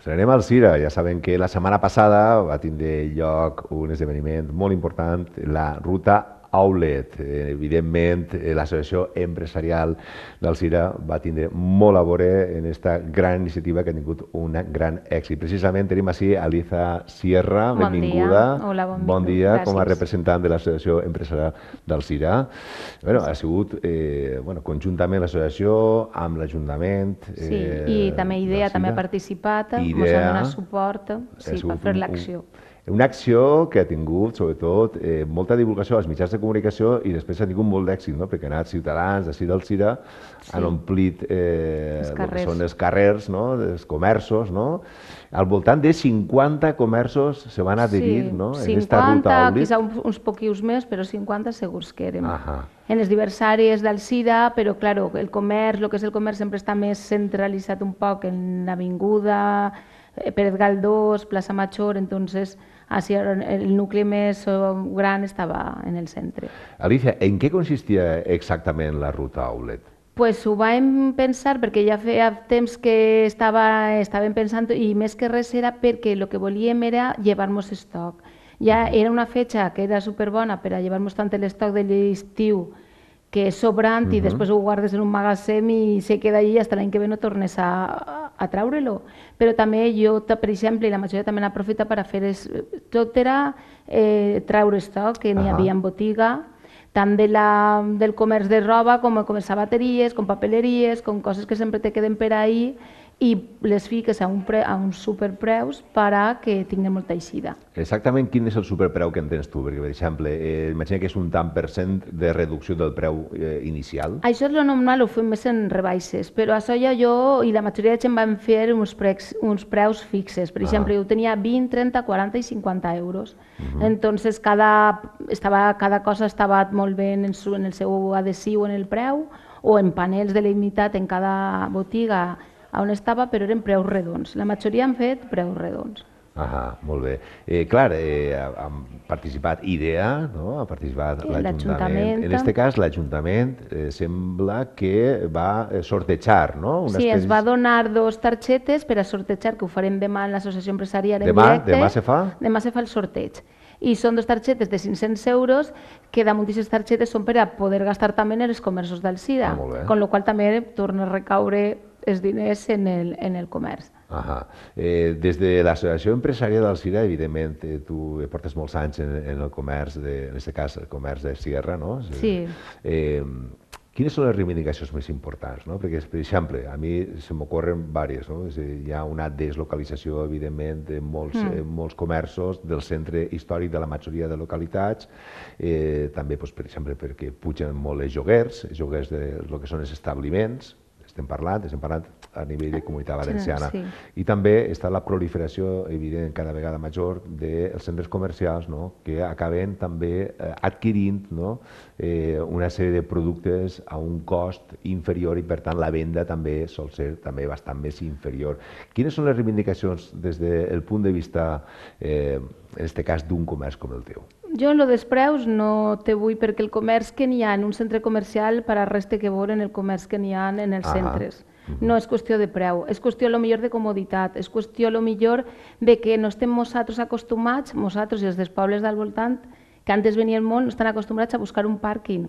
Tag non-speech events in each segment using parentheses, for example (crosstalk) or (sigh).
Estrenem al Cira. Ja saben que la setmana passada va tindre lloc un esdeveniment molt important, la ruta Outlet. Eh, evidentment, eh, l'associació empresarial CIRA va tindre molt a veure en aquesta gran iniciativa que ha tingut un gran èxit. Precisament tenim així Aliza Sierra, bon benvinguda. Dia. Hola, bon, bon dia. Gràcies. Com a representant de l'associació empresarial CIRA. Bueno, ha sigut eh, bueno, conjuntament l'associació, amb l'Ajuntament... Eh, sí, i també IDEA també ha participat, eh, IDEA, ens ha donat suport sí, per fer l'acció. Un una acció que ha tingut, sobretot, eh, molta divulgació als mitjans de comunicació i després ha tingut molt d'èxit, no? perquè han anat ciutadans d'ací del Cira, sí. han omplit eh, els carrers. són els carrers, no? els comerços, no? al voltant de 50 comerços se van adherir sí, no? 50, en esta ruta oblit. quizá uns, uns poquius més, però 50 segurs que érem. En les diverses àrees del SIDA, però, claro, el comerç, el que és el comerç sempre està més centralitzat un poc en l'avinguda, eh, Pérez Galdós, plaça Major, entonces Así, ah, el núcleo més eh, gran estava en el centre. Alicia, en què consistia exactament la ruta Outlet? Pues ho vam pensar perquè ja feia temps que estava, estàvem pensant i més que res era perquè el que volíem era llevar-nos estoc. Ja mm. era una fecha que era superbona per a llevar-nos tant l'estoc de l'estiu que és sobrant uh -huh. i mm-hmm. després ho guardes en un magatzem i se queda allí i fins l'any que ve no tornes a, atraure-lo. Però també jo, per exemple, i la majoria també l'aprofita per a fer... És, tot era eh, treure estoc, que n'hi havia en botiga, tant de la, del comerç de roba com, com bateries, com papeleries, com coses que sempre te queden per ahir i les fiques a, un pre, a uns superpreus per a que tinguin molta eixida. Exactament quin és el superpreu que entens tu? Perquè, per exemple, eh, imagina que és un tant per cent de reducció del preu eh, inicial. Això és lo normal, ho fem més en rebaixes, però això ja jo i la majoria de gent vam fer uns, preus, uns preus fixes. Per ah. exemple, jo tenia 20, 30, 40 i 50 euros. Uh mhm. -huh. Entonces, cada, estava, cada cosa estava molt ben en, su, en el seu adhesiu en el preu o en panels de limitat en cada botiga on estava, però eren preus redons. La majoria han fet preus redons. Ah, molt bé. Eh, clar, eh, han participat IDEA, no? ha participat sí, l'Ajuntament. En aquest cas, l'Ajuntament eh, sembla que va eh, sortejar, no? Una sí, espècie... es va donar dos targetes per a sortejar, que ho farem demà en l'associació empresarial en demà, directe. Demà se fa? Demà se fa el sorteig. I són dos targetes de 500 euros que de moltíssimes targetes són per a poder gastar també en els comerços del SIDA. Ah, amb lo qual també torna a recaure els diners en el, en el comerç. Ahà. Eh, des de l'Associació Empresarial del Sira, evidentment, eh, tu portes molts anys en, en el comerç, de, en aquest cas el comerç de Sierra, no? Sí. Eh, quines són les reivindicacions més importants? No? Perquè, per exemple, a mi se m'ocorren diverses. No? És dir, hi ha una deslocalització, evidentment, de molts, mm. eh, molts comerços del centre històric de la majoria de localitats. Eh, també, doncs, per exemple, perquè pugen molt els joguers, joguers de lo que són els establiments, estem parlant, estem parlant a nivell de comunitat valenciana. Sí. I també està la proliferació evident cada vegada major dels centres comercials no? que acaben també eh, adquirint no? eh, una sèrie de productes a un cost inferior i per tant la venda també sol ser també bastant més inferior. Quines són les reivindicacions des del punt de vista, eh, en aquest cas, d'un comerç com el teu? Jo en lo dels preus no te vull perquè el comerç que n'hi ha en un centre comercial per a resta que en el comerç que n'hi ha en els ah centres. Mhm. No és qüestió de preu, és qüestió lo millor de comoditat, és qüestió lo millor de que no estem nosaltres acostumats, nosaltres i els dels pobles del voltant, que antes venien molt, no estan acostumats a buscar un pàrquing,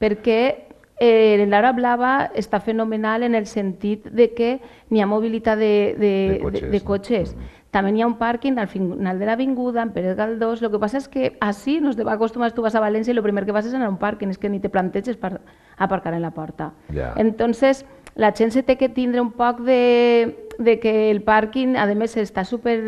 perquè eh, Lara blava està fenomenal en el sentit de que n'hi ha mobilitat de, de, de cotxes. De, de cotxes. Mm -hmm. També n'hi ha un pàrquing al final de l'avinguda, en Pérez Galdós. El que passa és que així no te acostumes, tu vas a València i el primer que vas és anar a un pàrquing, és que ni te planteges per aparcar en la porta. Yeah. Entonces, la gent se té que tindre un poc de, de que el pàrquing, a més, està super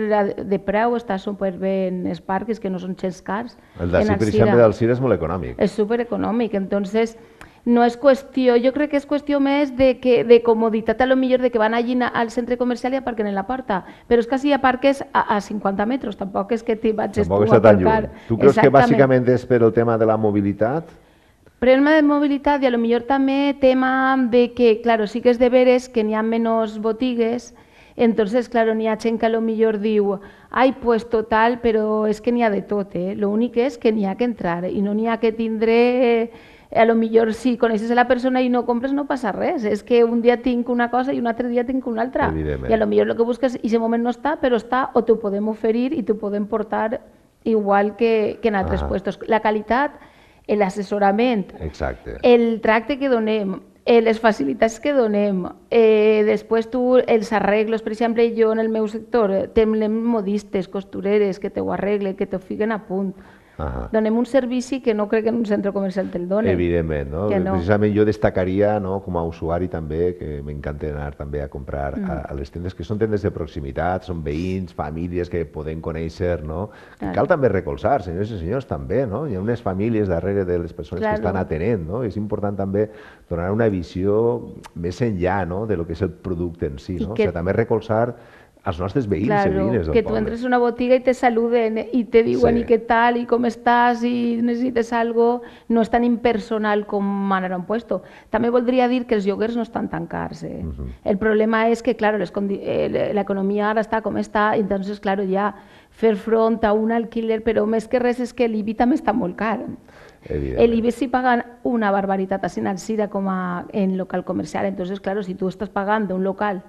de preu, està super ben els pàrquings, que no són gens cars. El de sí, per exemple, del CIR és molt econòmic. És super econòmic, entonces no és qüestió, jo crec que és qüestió més de, que, de comoditat, a lo millor de que van allí al centre comercial i aparquen en la porta, però és que si aparques a, a 50 metres, tampoc és que t'hi tampoc tu a aparcar. Tu creus Exactament. que bàsicament és per el tema de la mobilitat? Problema de mobilitat i a lo millor també tema de que, claro, sí que és de veres que n'hi ha menys botigues, Entonces, claro, n'hi ha gent que a lo millor diu ai, pues total, però és que n'hi ha de tot, eh? L'únic és que n'hi ha que entrar i no n'hi ha que tindre a lo millor si coneixes a la persona i no compres no passa res, és que un dia tinc una cosa i un altre dia tinc una altra. I a lo millor el que busques, i aquest moment no està, però està o t'ho podem oferir i t'ho podem portar igual que, que en altres ah. puestos. La qualitat, l'assessorament, el tracte que donem, eh, les facilitats que donem, eh, després tu, els arreglos, per exemple, jo en el meu sector, eh, tenim modistes, costureres, que te ho arreglen, que te ho fiquen a punt, Ah. Donem un servici que no crec que en un centre comercial te'l donen. Evidentment, no? no? Precisament jo destacaria no, com a usuari també, que m'encanta anar també a comprar mm. a, a les tendes, que són tendes de proximitat, són veïns, famílies que podem conèixer, no? I Que cal també recolzar, senyors i senyors, també, no? Hi ha unes famílies darrere de les persones claro. que estan atenent, no? És important també donar una visió més enllà, no?, de lo que és el producte en si, no? que... O sigui, també recolzar als nostres veïns claro, i eh, veïnes del que tu entres a una botiga i te saluden eh, i te diuen sí. i què tal i com estàs i necessites algo no és tan impersonal com anar un puesto. També voldria dir que els iogurts no estan tan cars. Eh? Uh mhm. -huh. El problema és que, claro, eh, l'economia ara està com està, entonces, claro, ja fer front a un alquiler, però més que res és que l'IBI també està molt car. L'IBI s'hi paguen una barbaritat a Sinancida com a, en local comercial, entonces, claro, si tu estàs pagant un local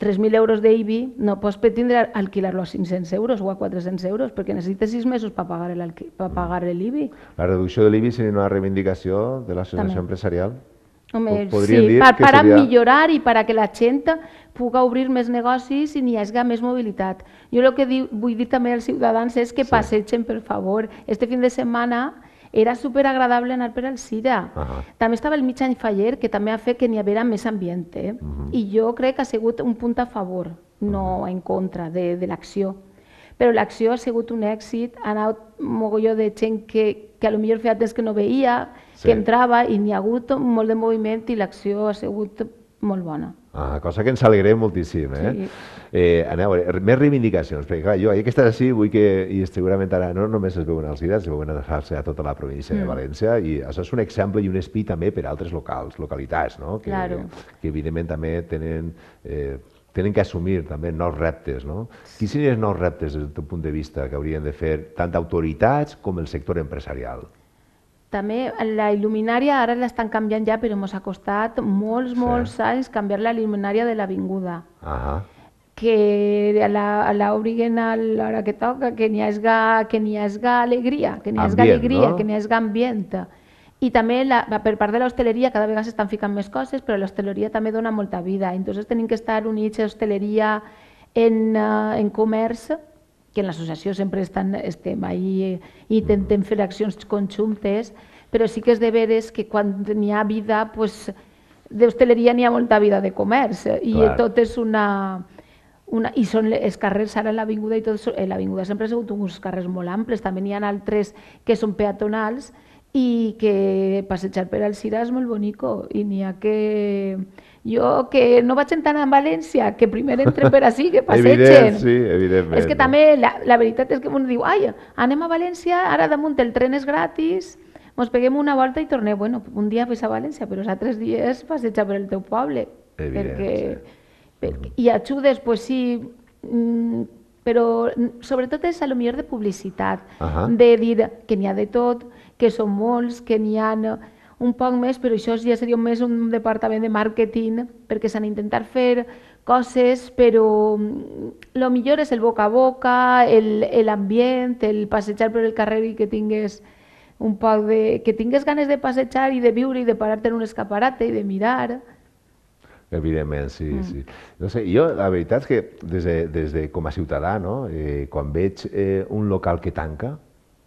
3.000 euros d'IBI, no pots pretendre alquilar-lo a 500 euros o a 400 euros, perquè necessites 6 mesos per pagar l'IBI. pagar la reducció de l'IBI seria una reivindicació de l'associació empresarial? Home, Podríem sí, per, per seria... millorar i per que la gent puga obrir més negocis i n'hi hagi més mobilitat. Jo el que diu, vull dir també als ciutadans és que sí. passegen, per favor. Este fin de setmana era super agradable anar per al Sira. Uh -huh. També estava el mig any faller, que també ha fet que n'hi haguera més ambient. Eh? Mhm. Uh -huh. I jo crec que ha sigut un punt a favor, no uh mhm. -huh. en contra de, de l'acció. Però l'acció ha sigut un èxit, ha anat mogolló de gent que, que potser feia temps que no veia, sí. que entrava, i n'hi ha hagut molt de moviment i l'acció ha sigut molt bona. Ah, cosa que ens alegrem moltíssim, eh? Sí. eh aneu, eh, més reivindicacions, perquè clar, jo que estàs així vull que, i segurament ara no només es veuen als IDAS, es veuen a a tota la província mm. de València, i això és un exemple i un espí també per a altres locals, localitats, no? Que, claro. que evidentment també tenen eh, tenen que assumir també nous reptes, no? Quins serien els nous reptes des del teu punt de vista que haurien de fer tant autoritats com el sector empresarial? També la il·luminària ara l'estan canviant ja, però ens ha costat molts, sí. molts anys canviar la il·luminària de l'avinguda. -huh. que la, la obliguen a l'hora que toca, que n'hi hagi, que n'hi hagi alegria, que n'hi hagi alegria, no? que n'hi hagi ambient. I també la, per part de l'hostaleria cada vegada s'estan ficant més coses, però l'hostaleria també dona molta vida. Entonces tenim que estar units hostaleria en, eh, en comerç, que en l'associació sempre estan, estem ahí i eh, intentem fer accions conjuntes, però sí que és de veres que quan n'hi ha vida, pues, d'hostaleria n'hi ha molta vida de comerç eh, i Clar. tot és una, una... I són els carrers ara en l'avinguda i tot... L'avinguda sempre ha sigut uns carrers molt amples, també n'hi ha altres que són peatonals, i que passejar per Alcira és molt bonico i n'hi ha que... Jo que no vaig entrar a València, que primer entre per així, que passegen. (laughs) Evident, sí, evidentment. És que no? també la, la veritat és que un diu, ai, anem a València, ara damunt el tren és gratis, ens peguem una volta i tornem. Bueno, un dia vés a València, però els altres dies passeja per el teu poble. Evident, perquè, sí. perquè, mm. I ajudes, pues, sí, mm, però mm, sobretot és a lo millor de publicitat, uh -huh. de dir que n'hi ha de tot, que són molts, que n'hi ha un poc més, però això ja seria més un departament de màrqueting, perquè s'han intentat fer coses, però el mm, millor és el boca a boca, l'ambient, el, el passejar per el carrer i que tingues un poc de... que tingues ganes de passejar i de viure i de parar-te en un escaparate i de mirar. Evidentment, sí, mm. sí. No sé, jo la veritat és que des de, des de com a ciutadà, no? eh, quan veig eh, un local que tanca,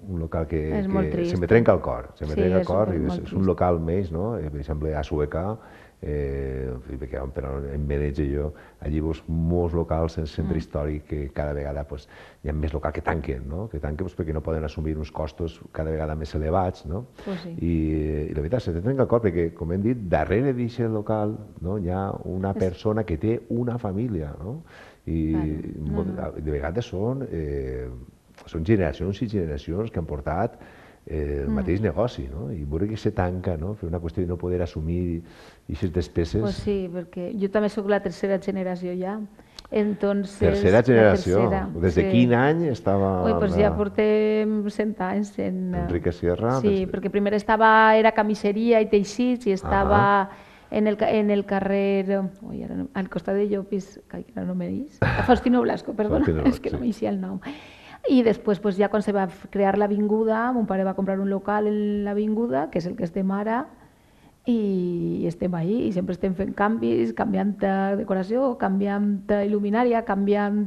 un local que, és que se me trenca el cor, se me sí, trenca el cor, i és, és un local més, no? Eh, per exemple, a Sueca, eh, perquè però em veneja jo, allí veus molts locals en centre mm. històric que cada vegada pues, hi ha més local que tanquen, no? que tanquen pues, perquè no poden assumir uns costos cada vegada més elevats. No? Pues sí. I, I la veritat, se te trenca el cor, perquè, com hem dit, darrere d'aquest local no? hi ha una persona que té una família, no? i No, no. Mm. de vegades són eh, són generacions i generacions que han portat eh, el mm. mateix negoci, no? I veure que se tanca, no? Fer una qüestió de no poder assumir aquestes despeses... Pues sí, perquè jo també sóc la tercera generació ja, entonces... Tercera generació, tercera, des de sí. quin any estava... Ui, pues ja portem 100 anys en... Eh, Enrique Sierra... Sí, des... perquè primer estava, era camiseria i teixits i estava... Ah en el, en el carrer, ui, ara al costat de Llopis, que ara no me dius, Faustino Blasco, perdona, Faustino, (laughs) és que sí. no me el nom Y después, pues, ya cuando se va a crear la vinguda, un padre va a comprar un local en la vinguda, que es el que es de Mara, i, i estem ahí i sempre estem fent canvis, canviant decoració, canviant il·luminària, canviant...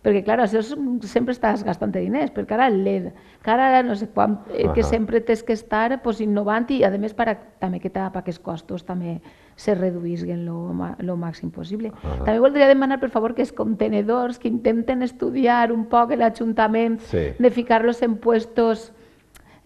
Perquè, clar, això sempre estàs gastant diners, perquè ara LED, que ara no sé quan, uh eh, -huh. que sempre tens que estar pues, innovant i, a més, para, també que, tapa que els costos també se reduïsquen el màxim possible. Uh -huh. També voldria demanar, per favor, que els contenedors que intenten estudiar un poc l'Ajuntament sí. de ficar-los en puestos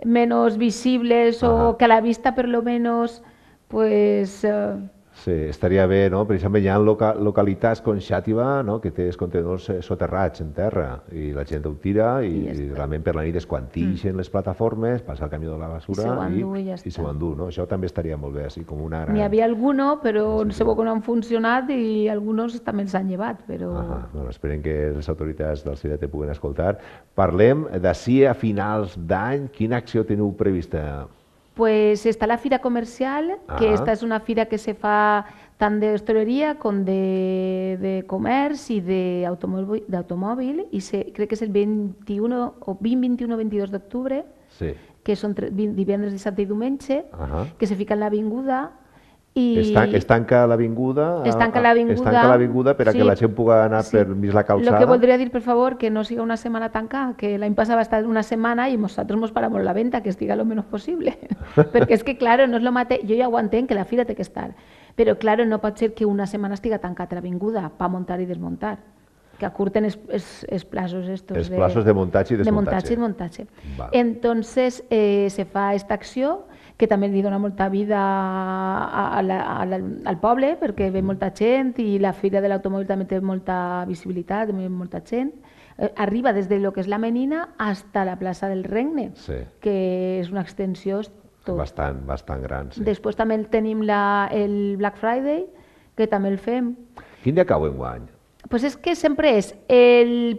menys visibles uh -huh. o que a la vista, per lo menos, pues... Uh... Sí, estaria bé, no? exemple, hi ha loca localitats com Xàtiva, no?, que té els contenedors eh, soterrats en terra i la gent ho tira i, I, i realment per la nit es quan mm. les plataformes, passa el camió de la basura i s'ho endú, i, ja endú, no? Això també estaria molt bé, així com una... Gran... N'hi havia alguno, però no sé que no han funcionat i alguns també s'han llevat, però... Ah, bueno, esperem que les autoritats del CIDET puguin escoltar. Parlem d'ací a finals d'any, quina acció teniu prevista? Pues está la fira comercial, Ajá. que esta es una fira que se fa tant d'hostaleria com de, de comerç i d'automòbil, i se, crec que és el 21 o 20, 21 o 22 d'octubre, sí. que són divendres, dissabte i diumenge, Ajá. que se fica en l'avinguda i es, tan, es tanca l'avinguda es tanca l'avinguda per a sí. que la gent pugui anar sí. per mig la calçada. Lo que voldria dir, per favor, que no siga una setmana tancada, que l'any passat va estar una setmana i nosaltres ens paramos la venta, que estiga lo menys possible. (laughs) Perquè és que, clar, no és lo mateix, jo ja ho entenc, que la fira té que estar, però, clar, no pot ser que una setmana estiga tancat l'avinguda per muntar i desmuntar que acurten els, es, es plaços estos de, plaços de, de muntatge i desmuntatge. De muntatge i desmuntatge. Va. Entonces, eh, se fa esta acció, que també li dona molta vida a la, a la, al poble perquè ve mm. molta gent i la fira de l'automòbil també té molta visibilitat, també ve molta gent. Eh, arriba des de lo que és la Menina fins a la plaça del Regne, sí. que és una extensió tot. Bastant, bastant gran, sí. Després també tenim la, el Black Friday, que també el fem. Quin dia cau en guany? Pues és que sempre és el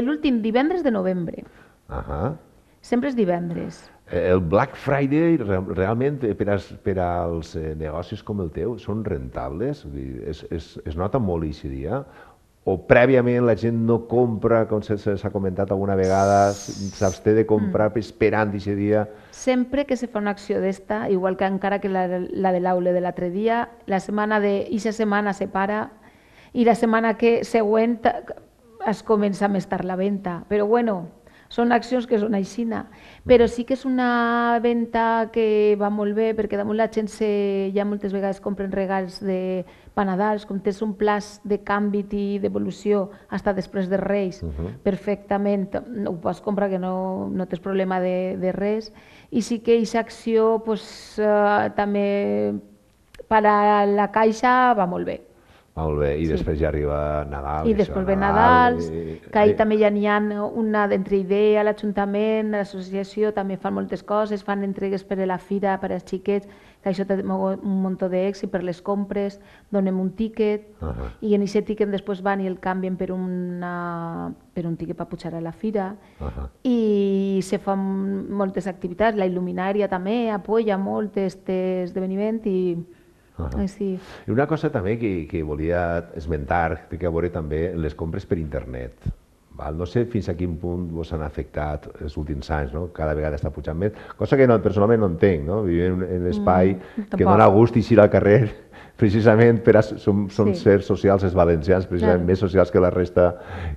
l'últim divendres de novembre. -huh. Sempre és divendres. Eh, el Black Friday realment per, eh, a, per als eh, negocis com el teu són rentables, es, es, es nota molt així dia, o prèviament la gent no compra, com s'ha comentat alguna vegada, s'absté de comprar mm. esperant aquest dia. Sempre que se fa una acció d'esta, igual que encara que la, la de l'aula de l'altre dia, la setmana de... Ixa setmana se para i la setmana que següent es comença a més tard la venda. Però bueno, són accions que són aixina, però sí que és una venda que va molt bé perquè damunt la gent se, ja moltes vegades compren regals de panadals, com tens un plaç de canvi i d'evolució hasta després de Reis, uh -huh. perfectament, ho pots comprar que no, no tens problema de, de res, i sí que aquesta acció pues, eh, també per a la caixa va molt bé. Molt bé, i sí. després ja arriba Nadal. I, després ve Nadal, i... que ahir i... també ja n'hi ha una idea, l'Ajuntament, l'associació també fan moltes coses, fan entregues per a la fira, per als xiquets, que això té un munt d'èxit per les compres, donem un tíquet, uh -huh. i en aquest tíquet després van i el canvien per, una, per un tíquet per pujar a la fira, uh -huh. i se fan moltes activitats, la il·luminària també apoya molt aquest esdeveniment i Uh -huh. I una cosa també que, que volia esmentar, té a veure també les compres per internet. Val? No sé fins a quin punt vos han afectat els últims anys, no? cada vegada està pujant més, cosa que no, personalment no entenc, no? vivim en un mm, espai mm, tampoc. que dona gust eixir al carrer precisament per a, som, són sí. ser socials els valencians, precisament Clar. més socials que la resta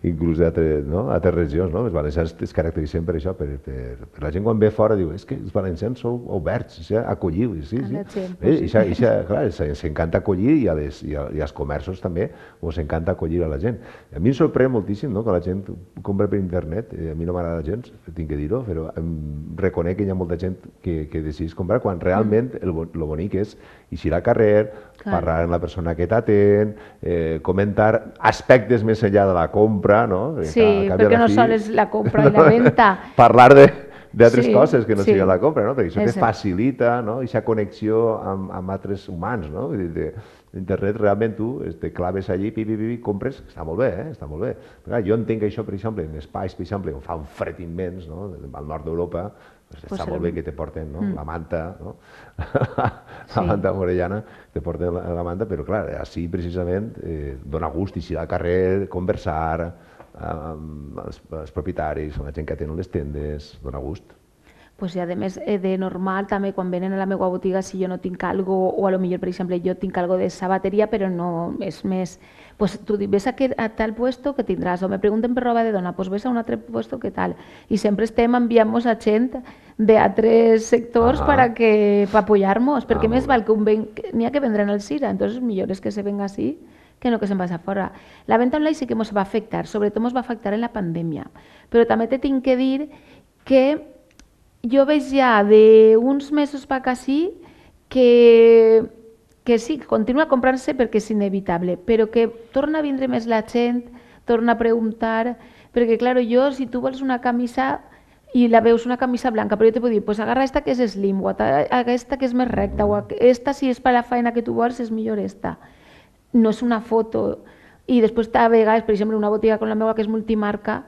inclús d'altres no? Altres regions. No? Els valencians es caracteritzen per això, per, per, per la gent quan ve fora diu és que els valencians sou oberts, o sigui, acolliu. Sí, sí. Eh, ixa, ixa, clar, s'encanta acollir i, a les, i, a, i als comerços també us doncs encanta acollir a la gent. A mi em sorprèn moltíssim no? que la gent compra per internet, eh, a mi no m'agrada gens, tinc que dir-ho, però em reconec que hi ha molta gent que, que decideix comprar quan realment mm. el, el bonic és eixir al carrer, parlar amb la persona que t'atén, eh, comentar aspectes més enllà de la compra, no? Sí, perquè no sols sol és la compra i (laughs) la eh, venda. parlar de d'altres sí, coses que no sí. sigui la compra, no? perquè això Exacte. te facilita no? aquesta connexió amb, amb altres humans. No? Vull dir, internet realment tu eh, te claves allí, pi, pi, pi, pi, compres, està molt bé, eh? està molt bé. Però, clar, jo entenc això, per exemple, en espais, per exemple, on fa un fred immens, no? al nord d'Europa, Pues està molt bé que te porten no? mm. la manta, no? (laughs) la sí. manta morellana, te porten la, la manta, però clar, així precisament eh, dona gust i si al carrer, conversar eh, amb els, els propietaris, amb la gent que tenen les tendes, dona gust pues, i a més de normal també quan venen a la meva botiga si jo no tinc algo o a lo millor per exemple jo tinc algo de sabateria però no és més pues tu ves a, que, a tal puesto que tindràs o me pregunten per roba de dona, pues ves a un altre puesto que tal i sempre estem enviant-nos a gent d'altres sectors ah. para que pa apoyar-nos, perquè ah, més val que un ven... n'hi ha que vendran al CIRA, entonces millor és que se venga així que no que se'n passa fora. La venda online sí que ens va afectar, sobretot ens va afectar en la pandèmia, però també te tinc que dir que jo veig ja d'uns mesos pa que que, que sí, continua comprant-se perquè és inevitable, però que torna a vindre més la gent, torna a preguntar, perquè, claro, jo, si tu vols una camisa i la veus una camisa blanca, però jo et puc dir, pues agarra aquesta que és slim, o aquesta que és més recta, o aquesta, si és per la feina que tu vols, és millor esta. No és una foto. I després, a vegades, per exemple, una botiga com la meva que és multimarca,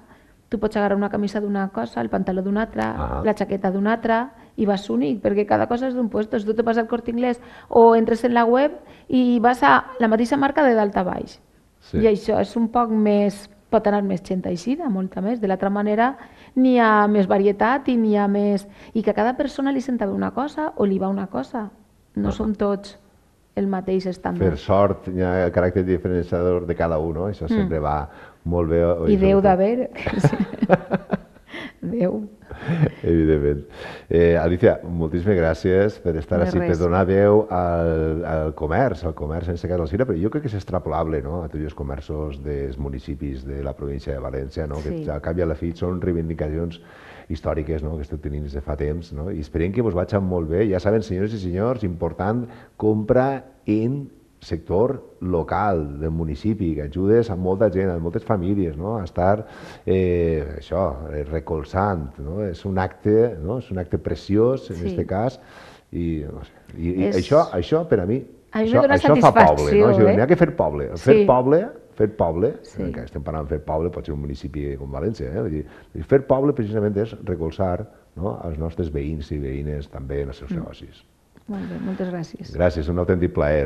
tu pots agarrar una camisa d'una cosa, el pantaló d'una altra, ah. la jaqueta d'una altra, i vas únic, perquè cada cosa és d'un lloc. Si tu te vas al Corte Inglés o entres en la web i vas a la mateixa marca de dalt a baix. Sí. I això és un poc més pot anar més gent eixida, molta més. De l'altra manera, n'hi ha més varietat i n'hi ha més... I que a cada persona li senta bé una cosa o li va una cosa. No ah. som tots el mateix estàndard. Per sort, hi ha caràcter diferenciador de cada un, no? això sempre mm. va molt bé. I deu d'haver... (laughs) Déu. Evidentment. Eh, Alicia, moltíssimes gràcies per estar així, per donar veu al, al comerç, al comerç en cas al Cira, però jo crec que és extrapolable no? a tots els comerços dels municipis de la província de València, no? Sí. que al cap i a la fi són reivindicacions històriques no? que esteu tenint des de fa temps. No? I esperem que vos vagin molt bé. Ja saben, senyores i senyors, important compra en sector local del municipi, que ajudes a molta gent, a moltes famílies, no? a estar eh, això, eh, recolzant. No? És, un acte, no? és un acte preciós, en sí. cas, i, no sé, i, és... i això, això per a mi, a mi això, això fa poble, no? Eh? hi ha que fer poble. Sí. Fer poble fer poble, sí. encara estem parlant de fer poble, pot ser un municipi com València, eh? Vull dir, fer poble precisament és recolzar no, els nostres veïns i veïnes també en els seus mm. negocis. Molt bé, moltes gràcies. Gràcies, un autèntic plaer.